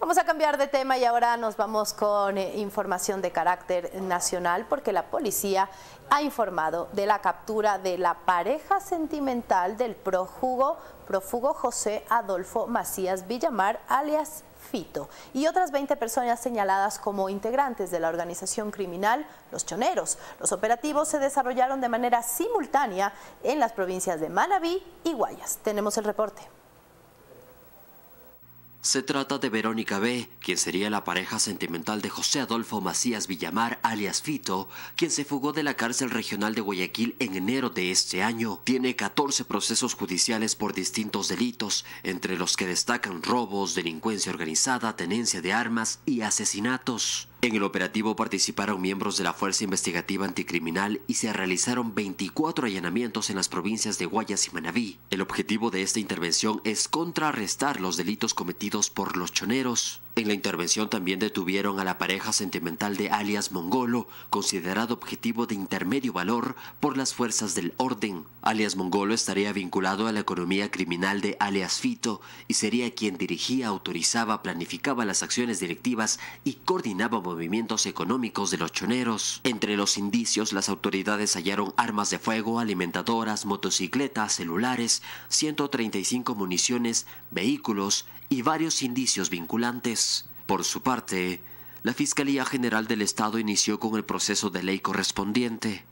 Vamos a cambiar de tema y ahora nos vamos con eh, información de carácter nacional porque la policía ha informado de la captura de la pareja sentimental del prófugo, prófugo José Adolfo Macías Villamar, alias Fito, y otras 20 personas señaladas como integrantes de la organización criminal Los Choneros. Los operativos se desarrollaron de manera simultánea en las provincias de Manabí y Guayas. Tenemos el reporte. Se trata de Verónica B., quien sería la pareja sentimental de José Adolfo Macías Villamar, alias Fito, quien se fugó de la cárcel regional de Guayaquil en enero de este año. Tiene 14 procesos judiciales por distintos delitos, entre los que destacan robos, delincuencia organizada, tenencia de armas y asesinatos. En el operativo participaron miembros de la Fuerza Investigativa Anticriminal y se realizaron 24 allanamientos en las provincias de Guayas y Manabí. El objetivo de esta intervención es contrarrestar los delitos cometidos por los choneros, en la intervención también detuvieron a la pareja sentimental de alias Mongolo, considerado objetivo de intermedio valor por las fuerzas del orden. Alias Mongolo estaría vinculado a la economía criminal de alias Fito y sería quien dirigía, autorizaba, planificaba las acciones directivas y coordinaba movimientos económicos de los choneros. Entre los indicios, las autoridades hallaron armas de fuego, alimentadoras, motocicletas, celulares, 135 municiones, vehículos y varios indicios vinculantes. Por su parte, la Fiscalía General del Estado inició con el proceso de ley correspondiente.